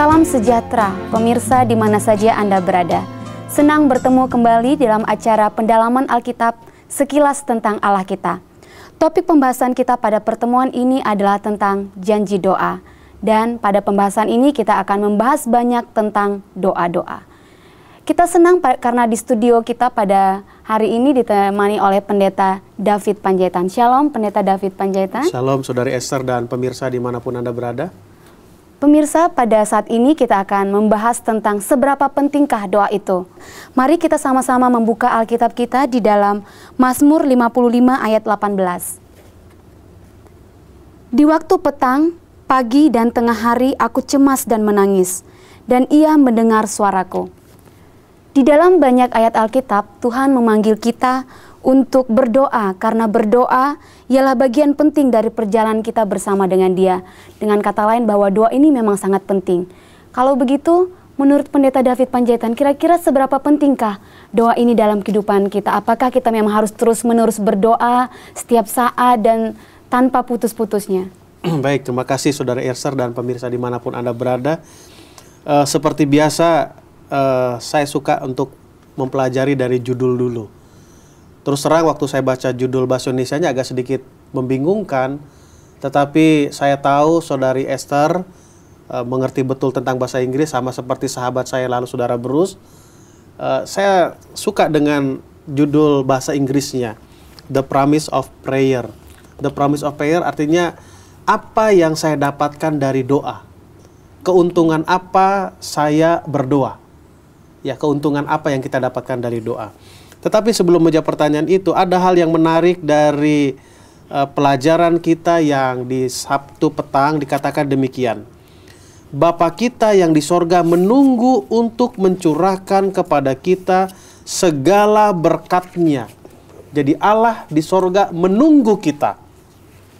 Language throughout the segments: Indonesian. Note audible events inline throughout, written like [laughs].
Salam sejahtera, pemirsa di mana saja Anda berada. Senang bertemu kembali dalam acara pendalaman Alkitab sekilas tentang Allah kita. Topik pembahasan kita pada pertemuan ini adalah tentang janji doa. Dan pada pembahasan ini kita akan membahas banyak tentang doa-doa. Kita senang karena di studio kita pada hari ini ditemani oleh Pendeta David Panjaitan. Shalom Pendeta David Panjaitan. Shalom Saudari Esther dan pemirsa dimanapun Anda berada. Pemirsa, pada saat ini kita akan membahas tentang seberapa pentingkah doa itu. Mari kita sama-sama membuka Alkitab kita di dalam Mazmur 55 ayat 18. Di waktu petang, pagi dan tengah hari aku cemas dan menangis, dan ia mendengar suaraku. Di dalam banyak ayat Alkitab, Tuhan memanggil kita untuk berdoa karena berdoa ialah bagian penting dari perjalanan kita bersama dengan Dia. Dengan kata lain bahwa doa ini memang sangat penting. Kalau begitu, menurut Pendeta David Panjaitan, kira-kira seberapa pentingkah doa ini dalam kehidupan kita? Apakah kita memang harus terus-menerus berdoa setiap saat dan tanpa putus-putusnya? [clears throat] Baik, terima kasih Saudara Ersar dan pemirsa dimanapun Anda berada. Uh, seperti biasa, uh, saya suka untuk mempelajari dari judul dulu terus terang waktu saya baca judul bahasa Indonesia-nya agak sedikit membingungkan, tetapi saya tahu saudari Esther e, mengerti betul tentang bahasa Inggris sama seperti sahabat saya lalu saudara Bruce. E, saya suka dengan judul bahasa Inggrisnya, The Promise of Prayer. The Promise of Prayer artinya apa yang saya dapatkan dari doa. Keuntungan apa saya berdoa. Ya, keuntungan apa yang kita dapatkan dari doa. Tetapi sebelum menjawab pertanyaan itu, ada hal yang menarik dari uh, pelajaran kita yang di Sabtu petang dikatakan demikian. Bapa kita yang di sorga menunggu untuk mencurahkan kepada kita segala berkatnya. Jadi Allah di sorga menunggu kita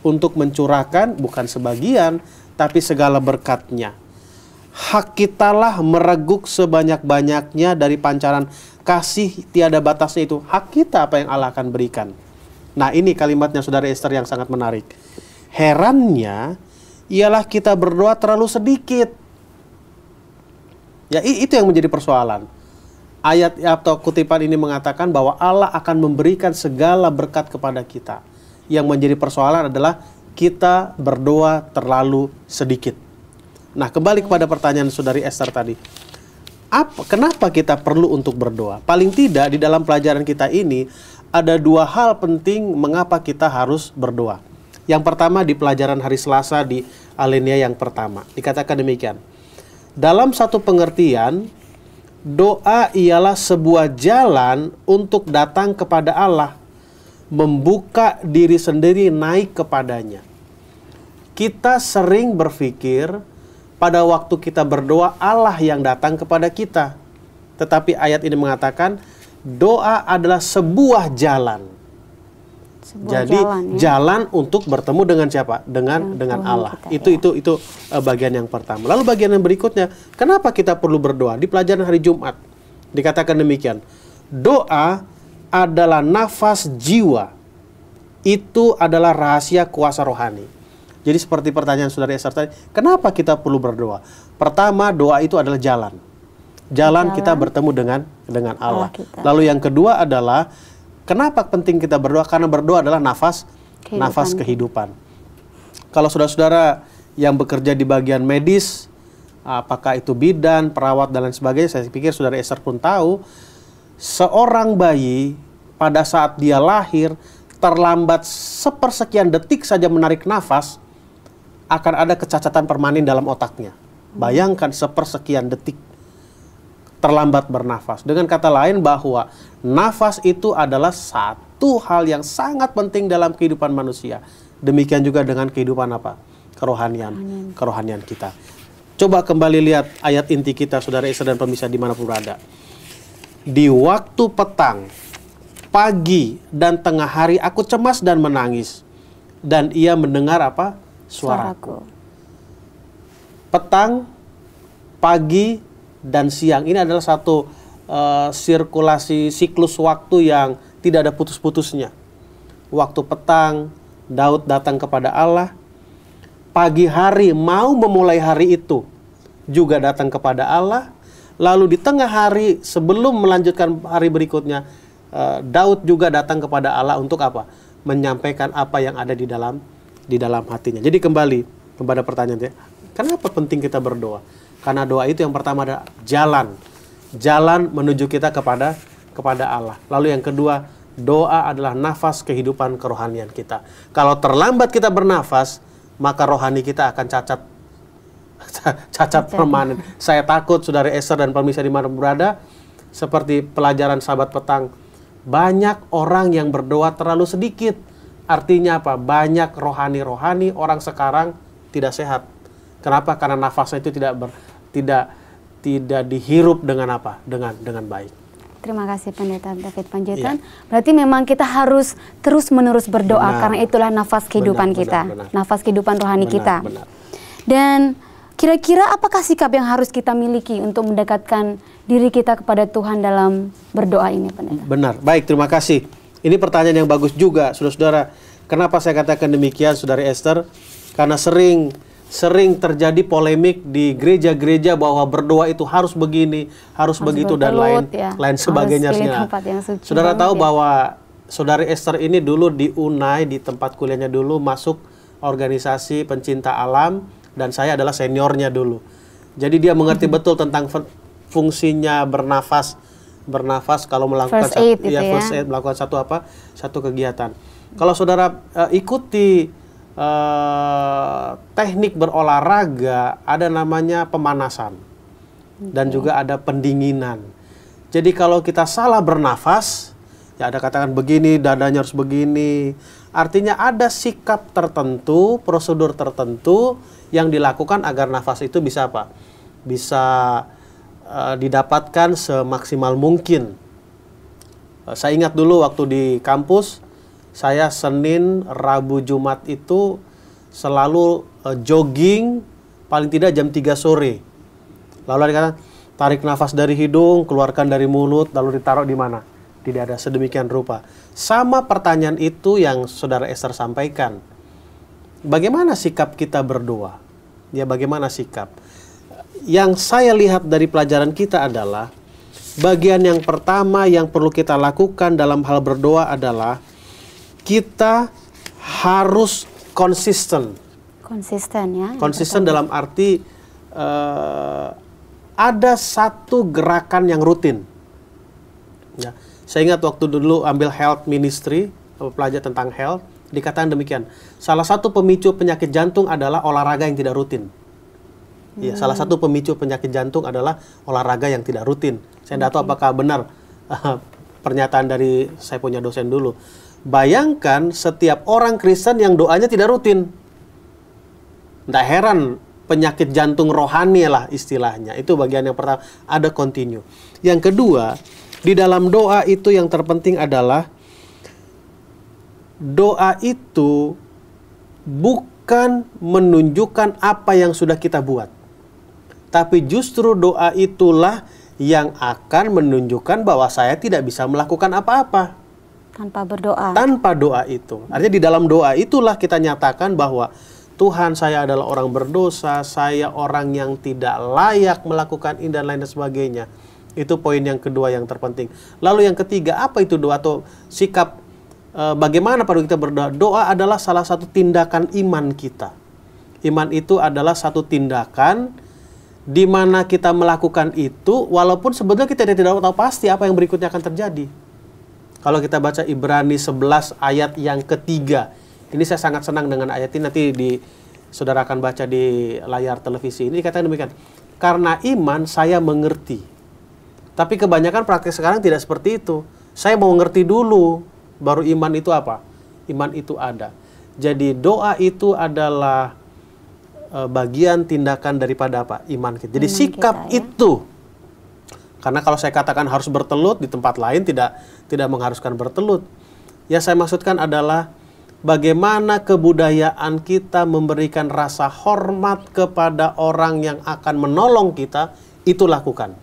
untuk mencurahkan bukan sebagian, tapi segala berkatnya hak kitalah mereguk sebanyak-banyaknya dari pancaran kasih tiada batasnya itu hak kita apa yang Allah akan berikan. Nah ini kalimatnya saudara Esther yang sangat menarik. Herannya ialah kita berdoa terlalu sedikit. Ya itu yang menjadi persoalan. Ayat atau kutipan ini mengatakan bahwa Allah akan memberikan segala berkat kepada kita. Yang menjadi persoalan adalah kita berdoa terlalu sedikit. Nah kembali kepada pertanyaan saudari Esther tadi apa kenapa kita perlu untuk berdoa? Paling tidak di dalam pelajaran kita ini ada dua hal penting mengapa kita harus berdoa. Yang pertama di pelajaran hari Selasa di alinea yang pertama dikatakan demikian. Dalam satu pengertian, doa ialah sebuah jalan untuk datang kepada Allah, membuka diri sendiri naik kepadanya. Kita sering berpikir pada waktu kita berdoa Allah yang datang kepada kita. Tetapi ayat ini mengatakan doa adalah sebuah jalan. Sebuah Jadi jalan, ya? jalan untuk bertemu dengan siapa? Dengan dengan, dengan Allah. Kita, itu ya. itu itu eh, bagian yang pertama. Lalu bagian yang berikutnya, kenapa kita perlu berdoa? Di pelajaran hari Jumat dikatakan demikian. Doa adalah nafas jiwa. Itu adalah rahasia kuasa rohani. Jadi seperti pertanyaan saudara Esther tadi, kenapa kita perlu berdoa? Pertama, doa itu adalah jalan. Jalan, jalan. kita bertemu dengan dengan Allah. Allah Lalu yang kedua adalah kenapa penting kita berdoa? Karena berdoa adalah nafas kehidupan. nafas kehidupan. Kalau saudara-saudara yang bekerja di bagian medis, apakah itu bidan, perawat dan lain sebagainya, saya pikir saudara Esther pun tahu seorang bayi pada saat dia lahir terlambat sepersekian detik saja menarik nafas, akan ada kecacatan permanen dalam otaknya. Bayangkan sepersekian detik terlambat bernafas. Dengan kata lain bahwa nafas itu adalah satu hal yang sangat penting dalam kehidupan manusia. Demikian juga dengan kehidupan apa? Kerohanian, kerohanian, kita. Coba kembali lihat ayat inti kita, saudara Isa dan pemirsa dimanapun berada. Di waktu petang, pagi, dan tengah hari aku cemas dan menangis. Dan ia mendengar apa? suaraku. Petang, pagi, dan siang ini adalah satu uh, sirkulasi siklus waktu yang tidak ada putus-putusnya. Waktu petang, Daud datang kepada Allah. Pagi hari mau memulai hari itu juga datang kepada Allah. Lalu di tengah hari sebelum melanjutkan hari berikutnya, eh, Daud juga datang kepada Allah untuk apa? Menyampaikan apa yang ada di dalam di dalam hatinya. Jadi kembali kepada pertanyaan, kenapa penting kita berdoa? Karena doa itu yang pertama adalah jalan, jalan menuju kita kepada kepada Allah. Lalu yang kedua, doa adalah nafas kehidupan kerohanian kita. Kalau terlambat kita bernafas, maka rohani kita akan cacat [laughs] cacat permanen. Saya takut saudara Esther dan pemirsa di mana berada, seperti pelajaran sahabat petang, banyak orang yang berdoa terlalu sedikit Artinya apa? Banyak rohani-rohani orang sekarang tidak sehat. Kenapa? Karena nafasnya itu tidak ber, tidak tidak dihirup dengan apa? Dengan dengan baik. Terima kasih Pendeta David Panjaitan. Ya. Berarti memang kita harus terus-menerus berdoa benar. karena itulah nafas kehidupan benar, kita, benar, benar. nafas kehidupan rohani benar, kita. Benar. Dan kira-kira apakah sikap yang harus kita miliki untuk mendekatkan diri kita kepada Tuhan dalam berdoa ini, Pendeta? Benar. Baik, terima kasih. Ini pertanyaan yang bagus juga, saudara-saudara. Kenapa saya katakan demikian, saudari Esther? Karena sering sering terjadi polemik di gereja-gereja bahwa berdoa itu harus begini, harus, harus begitu dan lain ya. lain sebagainya. Saudara tahu ya. bahwa saudari Esther ini dulu di Unai di tempat kuliahnya dulu masuk organisasi pencinta alam dan saya adalah seniornya dulu. Jadi dia mengerti [laughs] betul tentang fungsinya bernafas bernafas kalau melakukan first aid satu, gitu iya, ya, first aid melakukan satu apa satu kegiatan. Kalau saudara uh, ikuti uh, teknik berolahraga ada namanya pemanasan okay. dan juga ada pendinginan. Jadi kalau kita salah bernafas ya ada katakan begini dadanya harus begini. Artinya ada sikap tertentu, prosedur tertentu yang dilakukan agar nafas itu bisa apa? Bisa Eh, didapatkan semaksimal mungkin. Eh, saya ingat dulu waktu di kampus, saya Senin, Rabu, Jumat itu selalu eh, jogging paling tidak jam 3 sore. Lalu ada kata tarik nafas dari hidung, keluarkan dari mulut, lalu ditaruh di mana? Tidak ada sedemikian rupa. Sama pertanyaan itu yang saudara Esther sampaikan. Bagaimana sikap kita berdoa? Ya bagaimana sikap? yang saya lihat dari pelajaran kita adalah bagian yang pertama yang perlu kita lakukan dalam hal berdoa adalah kita harus konsisten. Konsisten ya. Konsisten dalam arti uh, ada satu gerakan yang rutin. Ya. Saya ingat waktu dulu ambil health ministry, pelajar tentang health, dikatakan demikian. Salah satu pemicu penyakit jantung adalah olahraga yang tidak rutin. Iya, hmm. salah satu pemicu penyakit jantung adalah olahraga yang tidak rutin. Saya tidak tahu apakah benar uh, pernyataan dari saya punya dosen dulu. Bayangkan setiap orang Kristen yang doanya tidak rutin. Tidak heran penyakit jantung rohani lah istilahnya. Itu bagian yang pertama, ada continue. Yang kedua, di dalam doa itu yang terpenting adalah doa itu bukan menunjukkan apa yang sudah kita buat tapi justru doa itulah yang akan menunjukkan bahwa saya tidak bisa melakukan apa-apa tanpa berdoa. Tanpa doa itu. Artinya di dalam doa itulah kita nyatakan bahwa Tuhan saya adalah orang berdosa, saya orang yang tidak layak melakukan ini dan lain dan sebagainya. Itu poin yang kedua yang terpenting. Lalu yang ketiga, apa itu doa atau sikap e, bagaimana pada kita berdoa? Doa adalah salah satu tindakan iman kita. Iman itu adalah satu tindakan di mana kita melakukan itu walaupun sebetulnya kita tidak tahu pasti apa yang berikutnya akan terjadi. Kalau kita baca Ibrani 11 ayat yang ketiga. Ini saya sangat senang dengan ayat ini nanti di saudara akan baca di layar televisi. Ini dikatakan demikian. Karena iman saya mengerti. Tapi kebanyakan praktik sekarang tidak seperti itu. Saya mau mengerti dulu baru iman itu apa? Iman itu ada. Jadi doa itu adalah Eh, bagian tindakan daripada apa iman kita. Jadi iman sikap kita, ya? itu karena kalau saya katakan harus bertelut di tempat lain tidak tidak mengharuskan bertelut. Ya saya maksudkan adalah bagaimana kebudayaan kita memberikan rasa hormat kepada orang yang akan menolong kita itu lakukan.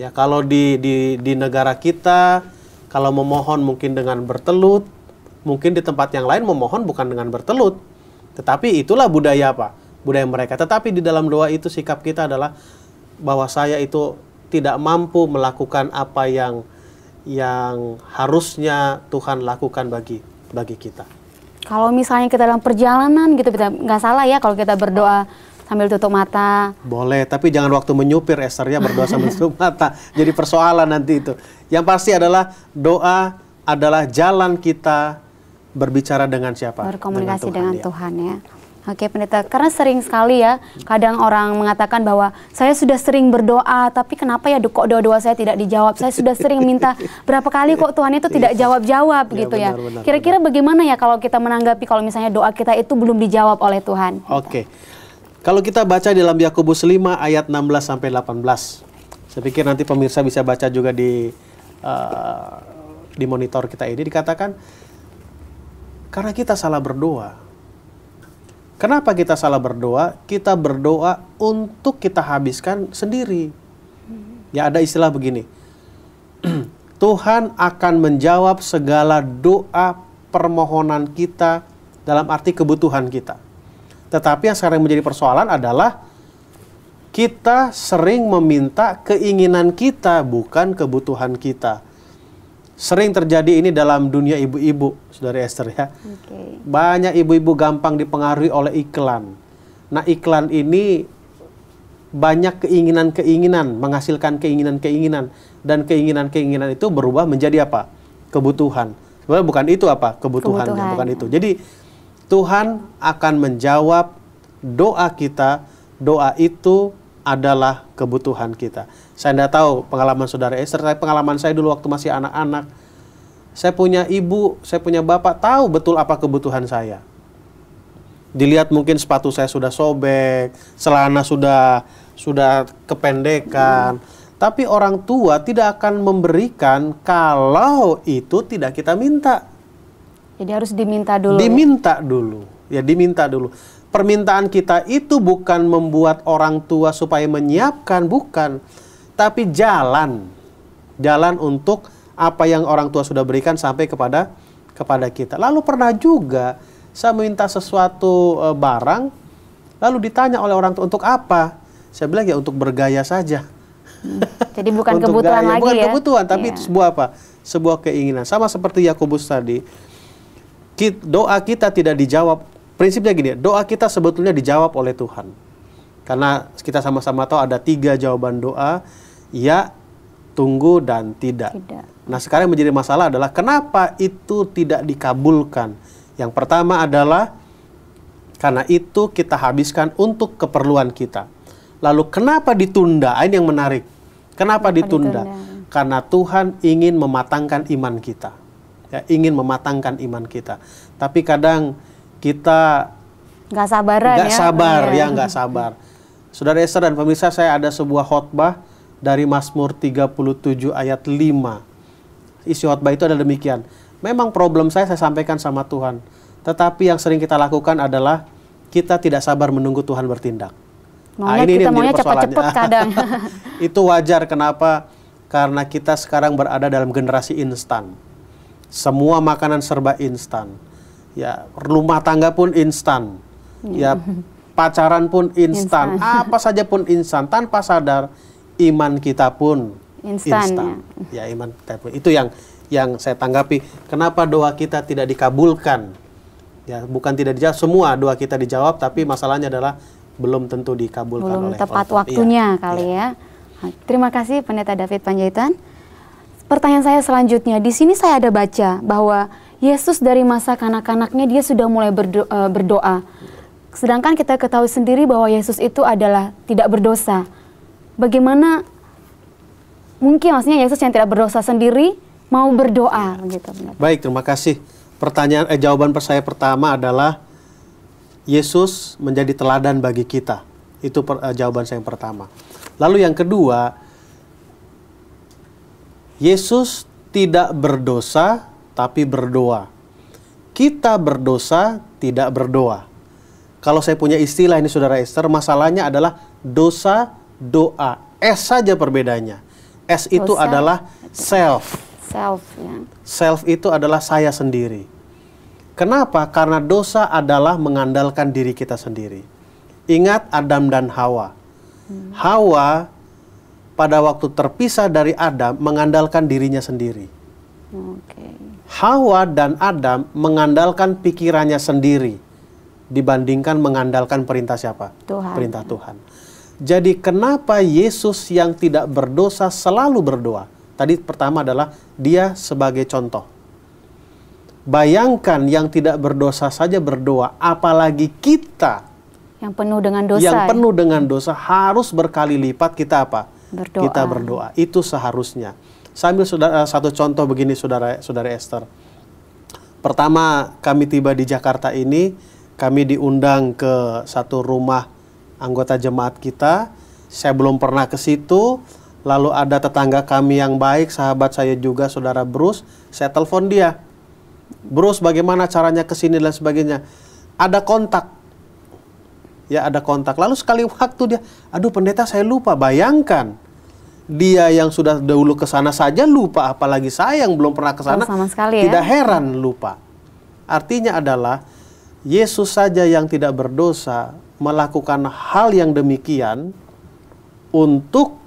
Ya kalau di di di negara kita kalau memohon mungkin dengan bertelut, mungkin di tempat yang lain memohon bukan dengan bertelut tetapi itulah budaya apa? Budaya mereka. Tetapi di dalam doa itu sikap kita adalah bahwa saya itu tidak mampu melakukan apa yang yang harusnya Tuhan lakukan bagi bagi kita. Kalau misalnya kita dalam perjalanan gitu kita nggak salah ya kalau kita berdoa sambil tutup mata. Boleh, tapi jangan waktu menyupir Esther ya berdoa sambil [laughs] tutup mata. Jadi persoalan nanti itu. Yang pasti adalah doa adalah jalan kita berbicara dengan siapa? Berkomunikasi dengan Tuhan, dengan ya. Tuhan ya. Oke pendeta, karena sering sekali ya, kadang orang mengatakan bahwa saya sudah sering berdoa, tapi kenapa ya kok doa-doa saya tidak dijawab? Saya sudah sering minta [laughs] berapa kali kok Tuhan itu tidak iya. jawab-jawab iya, gitu ya, gitu benar, ya. Kira-kira bagaimana ya kalau kita menanggapi kalau misalnya doa kita itu belum dijawab oleh Tuhan? Oke, kalau kita baca dalam Yakobus 5 ayat 16 sampai 18, saya pikir nanti pemirsa bisa baca juga di uh, di monitor kita ini dikatakan karena kita salah berdoa. Kenapa kita salah berdoa? Kita berdoa untuk kita habiskan sendiri. Ya ada istilah begini. [clears throat] Tuhan akan menjawab segala doa permohonan kita dalam arti kebutuhan kita. Tetapi yang sekarang menjadi persoalan adalah kita sering meminta keinginan kita bukan kebutuhan kita sering terjadi ini dalam dunia ibu-ibu, saudari Esther ya. Okay. Banyak ibu-ibu gampang dipengaruhi oleh iklan. Nah iklan ini banyak keinginan-keinginan, menghasilkan keinginan-keinginan. Dan keinginan-keinginan itu berubah menjadi apa? Kebutuhan. Sebenarnya bukan itu apa? Kebutuhan, Kebutuhan. bukan itu. Jadi Tuhan akan menjawab doa kita, doa itu adalah kebutuhan kita. Saya tidak tahu pengalaman saudara Esther, tapi pengalaman saya dulu waktu masih anak-anak. Saya punya ibu, saya punya bapak, tahu betul apa kebutuhan saya. Dilihat mungkin sepatu saya sudah sobek, celana sudah sudah kependekan. Hmm. Tapi orang tua tidak akan memberikan kalau itu tidak kita minta. Jadi harus diminta dulu. Diminta dulu. Ya diminta dulu. Permintaan kita itu bukan membuat orang tua supaya menyiapkan, bukan tapi jalan jalan untuk apa yang orang tua sudah berikan sampai kepada kepada kita. Lalu pernah juga saya minta sesuatu e, barang lalu ditanya oleh orang tua untuk apa? Saya bilang ya untuk bergaya saja. Hmm, jadi bukan [laughs] untuk kebutuhan gaya. lagi bukan ya. kebutuhan tapi yeah. itu sebuah apa? Sebuah keinginan. Sama seperti Yakobus tadi. Doa kita tidak dijawab. Prinsipnya gini, doa kita sebetulnya dijawab oleh Tuhan. Karena kita sama-sama tahu ada tiga jawaban doa ya, tunggu dan tidak. tidak. Nah, sekarang menjadi masalah adalah kenapa itu tidak dikabulkan? Yang pertama adalah karena itu kita habiskan untuk keperluan kita. Lalu kenapa ditunda? Ini yang menarik. Kenapa, kenapa ditunda? ditunda? Karena Tuhan ingin mematangkan iman kita. Ya, ingin mematangkan iman kita. Tapi kadang kita nggak ya. nggak sabar ya. ya, nggak sabar. Saudara Esther dan pemirsa, saya ada sebuah khotbah dari Mazmur 37 ayat 5. Isi khotbah itu adalah demikian. Memang problem saya saya sampaikan sama Tuhan. Tetapi yang sering kita lakukan adalah kita tidak sabar menunggu Tuhan bertindak. nah, ini, kita ini maunya cepat-cepat [laughs] kadang. itu wajar kenapa? Karena kita sekarang berada dalam generasi instan. Semua makanan serba instan. Ya, rumah tangga pun instan. Ya, hmm. pacaran pun instan, instan. apa saja pun instan tanpa sadar iman kita pun ya. instan. Ya. iman kita pun. Itu yang yang saya tanggapi. Kenapa doa kita tidak dikabulkan? Ya bukan tidak dijawab. Semua doa kita dijawab, tapi masalahnya adalah belum tentu dikabulkan belum oleh tepat Allah. waktunya iya. kali iya. ya. Terima kasih Pendeta David Panjaitan. Pertanyaan saya selanjutnya, di sini saya ada baca bahwa Yesus dari masa kanak-kanaknya dia sudah mulai berdoa. Eh, berdoa. Sedangkan kita ketahui sendiri bahwa Yesus itu adalah tidak berdosa bagaimana mungkin maksudnya Yesus yang tidak berdosa sendiri mau berdoa gitu. Baik, terima kasih. Pertanyaan eh, jawaban saya pertama adalah Yesus menjadi teladan bagi kita. Itu per, eh, jawaban saya yang pertama. Lalu yang kedua, Yesus tidak berdosa tapi berdoa. Kita berdosa tidak berdoa. Kalau saya punya istilah ini saudara Esther, masalahnya adalah dosa doa. S saja perbedaannya. S itu oh, adalah self. Self ya. Self itu adalah saya sendiri. Kenapa? Karena dosa adalah mengandalkan diri kita sendiri. Ingat Adam dan Hawa. Hmm. Hawa pada waktu terpisah dari Adam mengandalkan dirinya sendiri. Okay. Hawa dan Adam mengandalkan pikirannya sendiri dibandingkan mengandalkan perintah siapa? Tuhan. Perintah Tuhan. Jadi kenapa Yesus yang tidak berdosa selalu berdoa? Tadi pertama adalah dia sebagai contoh. Bayangkan yang tidak berdosa saja berdoa, apalagi kita yang penuh dengan dosa. Yang penuh ya? dengan dosa harus berkali lipat kita apa? Berdoa. Kita berdoa. Itu seharusnya. Sambil saudara, eh, satu contoh begini saudara saudara Esther. Pertama kami tiba di Jakarta ini, kami diundang ke satu rumah anggota jemaat kita. Saya belum pernah ke situ. Lalu ada tetangga kami yang baik, sahabat saya juga, saudara Bruce. Saya telepon dia. Bruce, bagaimana caranya ke sini dan sebagainya. Ada kontak. Ya, ada kontak. Lalu sekali waktu dia, aduh pendeta saya lupa. Bayangkan, dia yang sudah dahulu ke sana saja lupa, apalagi saya yang belum pernah ke oh, sana. Ya. tidak heran lupa. Artinya adalah, Yesus saja yang tidak berdosa melakukan hal yang demikian untuk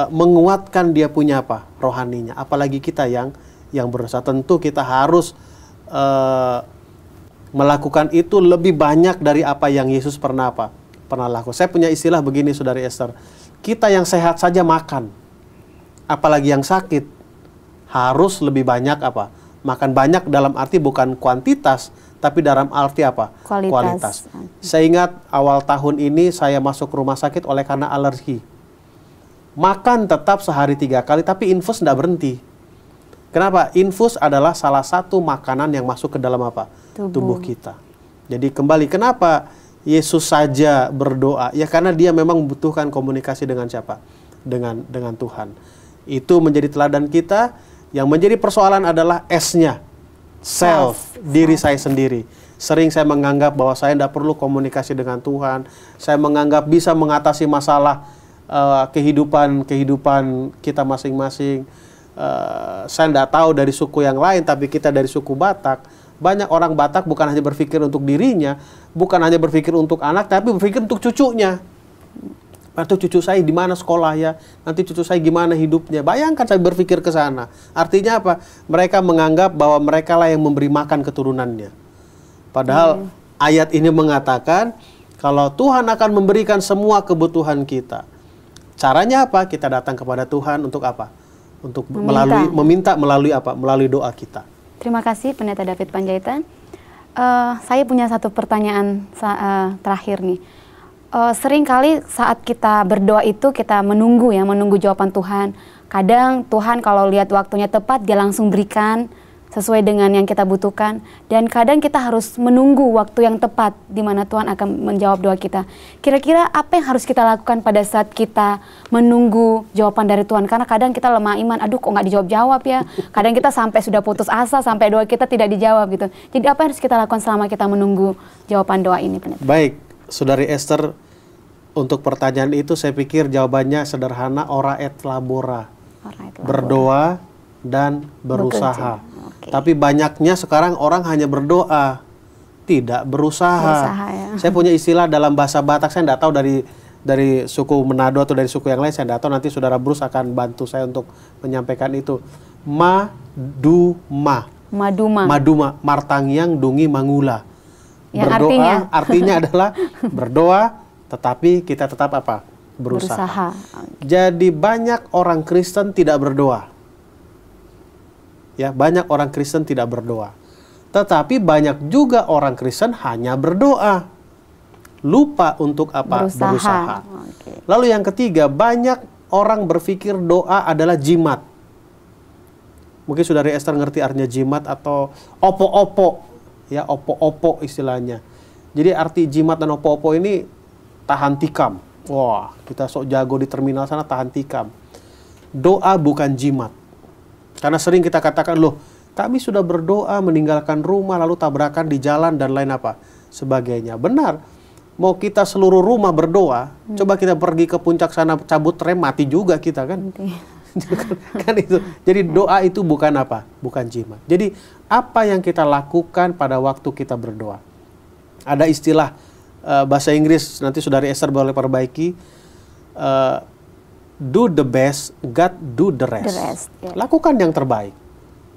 uh, menguatkan dia punya apa rohaninya apalagi kita yang yang berdosa tentu kita harus uh, melakukan itu lebih banyak dari apa yang Yesus pernah apa pernah lakukan saya punya istilah begini saudari Esther kita yang sehat saja makan apalagi yang sakit harus lebih banyak apa makan banyak dalam arti bukan kuantitas tapi dalam arti apa? Kualitas. Kualitas. Hmm. Saya ingat awal tahun ini saya masuk rumah sakit oleh karena alergi. Makan tetap sehari tiga kali, tapi infus tidak berhenti. Kenapa? Infus adalah salah satu makanan yang masuk ke dalam apa? Tubuh, Tubuh kita. Jadi kembali, kenapa Yesus saja berdoa? Ya karena dia memang membutuhkan komunikasi dengan siapa? Dengan dengan Tuhan. Itu menjadi teladan kita. Yang menjadi persoalan adalah esnya self, self. diri saya sendiri. Sering saya menganggap bahwa saya tidak perlu komunikasi dengan Tuhan. Saya menganggap bisa mengatasi masalah kehidupan kehidupan kehidupan kita masing-masing. Uh, saya tidak tahu dari suku yang lain, tapi kita dari suku Batak. Banyak orang Batak bukan hanya berpikir untuk dirinya, bukan hanya berpikir untuk anak, tapi berpikir untuk cucunya. Atau cucu saya di mana sekolah ya? Nanti cucu saya gimana hidupnya? Bayangkan saya berpikir ke sana. Artinya apa? Mereka menganggap bahwa mereka lah yang memberi makan keturunannya. Padahal hmm. ayat ini mengatakan kalau Tuhan akan memberikan semua kebutuhan kita. Caranya apa? Kita datang kepada Tuhan untuk apa? Untuk meminta. melalui meminta melalui apa? Melalui doa kita. Terima kasih Pendeta David Panjaitan. Uh, saya punya satu pertanyaan uh, terakhir nih uh, sering kali saat kita berdoa itu kita menunggu ya, menunggu jawaban Tuhan. Kadang Tuhan kalau lihat waktunya tepat dia langsung berikan sesuai dengan yang kita butuhkan dan kadang kita harus menunggu waktu yang tepat di mana Tuhan akan menjawab doa kita. Kira-kira apa yang harus kita lakukan pada saat kita menunggu jawaban dari Tuhan? Karena kadang kita lemah iman, aduh kok nggak dijawab-jawab ya. Kadang kita sampai sudah putus asa sampai doa kita tidak dijawab gitu. Jadi apa yang harus kita lakukan selama kita menunggu jawaban doa ini? Pendeta? Baik, Saudari Esther, untuk pertanyaan itu saya pikir jawabannya sederhana, ora et labora. Ora et labora. Berdoa dan berusaha. Okay. Tapi banyaknya sekarang orang hanya berdoa, tidak berusaha. berusaha ya. Saya punya istilah dalam bahasa Batak, saya tidak tahu dari dari suku Manado atau dari suku yang lain, saya tidak tahu nanti saudara Bruce akan bantu saya untuk menyampaikan itu. Maduma. Maduma. Maduma. Martangiang Dungi Mangula. Ya, berdoa artinya. artinya adalah berdoa tetapi kita tetap apa? Berusaha. Berusaha. Jadi banyak orang Kristen tidak berdoa. Ya, banyak orang Kristen tidak berdoa. Tetapi banyak juga orang Kristen hanya berdoa. Lupa untuk apa? Berusaha. Berusaha. Lalu yang ketiga, banyak orang berpikir doa adalah jimat. Mungkin saudari Esther ngerti artinya jimat atau opo-opo ya opo-opo istilahnya. Jadi arti jimat dan opo-opo ini tahan tikam. Wah, kita sok jago di terminal sana tahan tikam. Doa bukan jimat. Karena sering kita katakan, loh, kami sudah berdoa meninggalkan rumah lalu tabrakan di jalan dan lain apa sebagainya. Benar. Mau kita seluruh rumah berdoa, hmm. coba kita pergi ke puncak sana cabut rem mati juga kita kan. [laughs] kan itu. Jadi doa itu bukan apa? Bukan jimat. Jadi apa yang kita lakukan pada waktu kita berdoa. Ada istilah uh, bahasa Inggris, nanti saudari Esther boleh perbaiki. Uh, do the best, God do the rest. The rest yeah. Lakukan yang terbaik.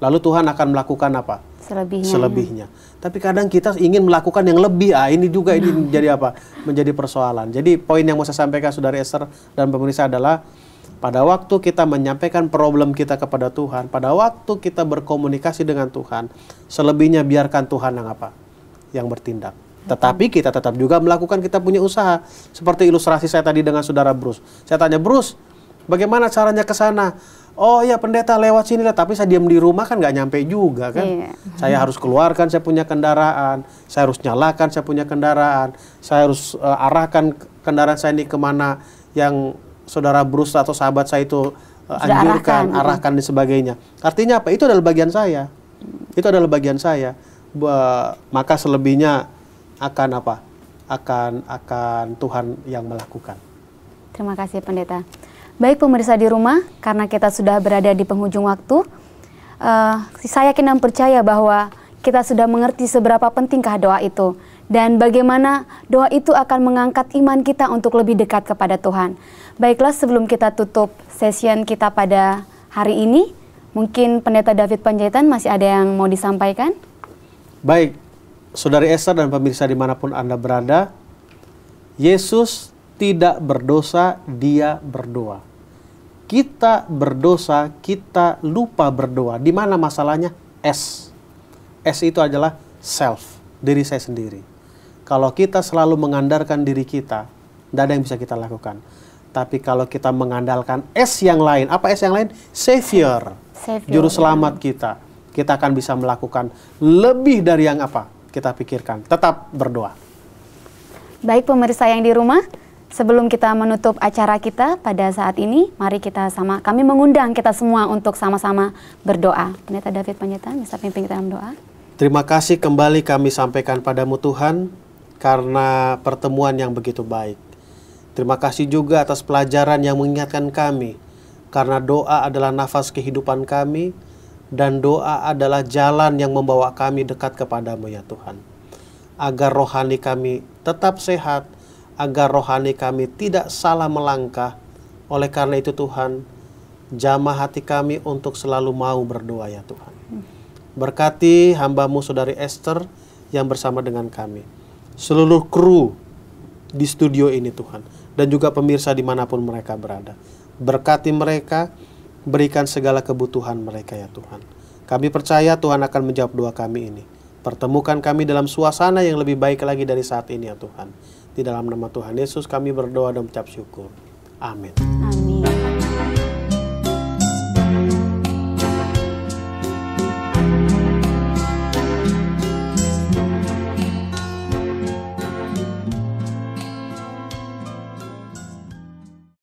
Lalu Tuhan akan melakukan apa? Selebihnya. Selebihnya. Tapi kadang kita ingin melakukan yang lebih. Ah, ini juga ini [laughs] menjadi apa? Menjadi persoalan. Jadi poin yang mau saya sampaikan saudari Esther dan pemirsa adalah pada waktu kita menyampaikan problem kita kepada Tuhan, pada waktu kita berkomunikasi dengan Tuhan, selebihnya biarkan Tuhan yang apa? Yang bertindak. Tetapi kita tetap juga melakukan kita punya usaha. Seperti ilustrasi saya tadi dengan saudara Bruce. Saya tanya Bruce, bagaimana caranya ke sana? Oh iya pendeta lewat sini lah, tapi saya diam di rumah kan nggak nyampe juga kan. Yeah. Saya harus keluarkan saya punya kendaraan, saya harus nyalakan saya punya kendaraan, saya harus uh, arahkan kendaraan saya ini kemana yang saudara Bruce atau sahabat saya itu uh, anjurkan, arahkan, arahkan iya. dan sebagainya. Artinya apa? Itu adalah bagian saya. Itu adalah bagian saya. Be eh, maka selebihnya akan apa? Akan akan Tuhan yang melakukan. Terima kasih pendeta. Baik pemirsa di rumah, karena kita sudah berada di penghujung waktu, uh, saya yakin dan percaya bahwa kita sudah mengerti seberapa pentingkah doa itu dan bagaimana doa itu akan mengangkat iman kita untuk lebih dekat kepada Tuhan. Baiklah sebelum kita tutup session kita pada hari ini, mungkin Pendeta David Panjaitan masih ada yang mau disampaikan? Baik, Saudari Esther dan pemirsa dimanapun Anda berada, Yesus tidak berdosa, dia berdoa. Kita berdosa, kita lupa berdoa. Di mana masalahnya? S. S itu adalah self, diri saya sendiri kalau kita selalu mengandalkan diri kita, tidak ada yang bisa kita lakukan. Tapi kalau kita mengandalkan S yang lain, apa S yang lain? Savior, Savior. juru selamat kita. Kita akan bisa melakukan lebih dari yang apa kita pikirkan. Tetap berdoa. Baik pemirsa yang di rumah, Sebelum kita menutup acara kita pada saat ini, mari kita sama kami mengundang kita semua untuk sama-sama berdoa. Pendeta David Panjaitan bisa pimpin kita dalam doa. Terima kasih kembali kami sampaikan padamu Tuhan karena pertemuan yang begitu baik. Terima kasih juga atas pelajaran yang mengingatkan kami, karena doa adalah nafas kehidupan kami, dan doa adalah jalan yang membawa kami dekat kepadamu ya Tuhan. Agar rohani kami tetap sehat, agar rohani kami tidak salah melangkah. Oleh karena itu Tuhan, jamah hati kami untuk selalu mau berdoa ya Tuhan. Berkati hambamu saudari Esther yang bersama dengan kami seluruh kru di studio ini Tuhan dan juga pemirsa dimanapun mereka berada. Berkati mereka, berikan segala kebutuhan mereka ya Tuhan. Kami percaya Tuhan akan menjawab doa kami ini. Pertemukan kami dalam suasana yang lebih baik lagi dari saat ini ya Tuhan. Di dalam nama Tuhan Yesus kami berdoa dan mengucap syukur. Amin.